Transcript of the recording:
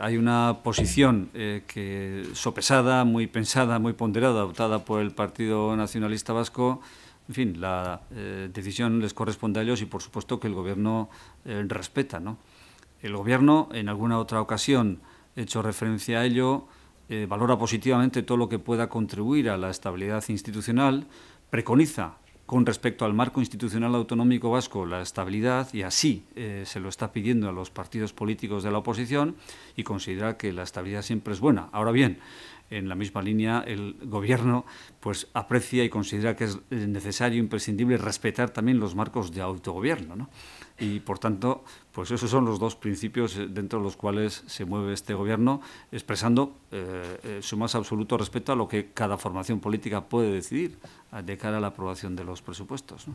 Hay una posición eh, que sopesada, muy pensada, muy ponderada, adoptada por el Partido Nacionalista Vasco. En fin, la eh, decisión les corresponde a ellos y, por supuesto, que el Gobierno eh, respeta. El Gobierno, en alguna otra ocasión, hecho referencia a ello, valora positivamente todo lo que pueda contribuir a la estabilidad institucional, preconiza con respecto al marco institucional autonómico vasco la estabilidad y así eh, se lo está pidiendo a los partidos políticos de la oposición y considera que la estabilidad siempre es buena. Ahora bien, en la misma línea, el Gobierno pues, aprecia y considera que es necesario, imprescindible, respetar también los marcos de autogobierno. Y, por tanto, pues esos son los dos principios eh, dentro de los cuales se mueve este Gobierno, expresando eh, eh, su más absoluto respeto a lo que cada formación política puede decidir de cara a la aprobación de los presupuestos.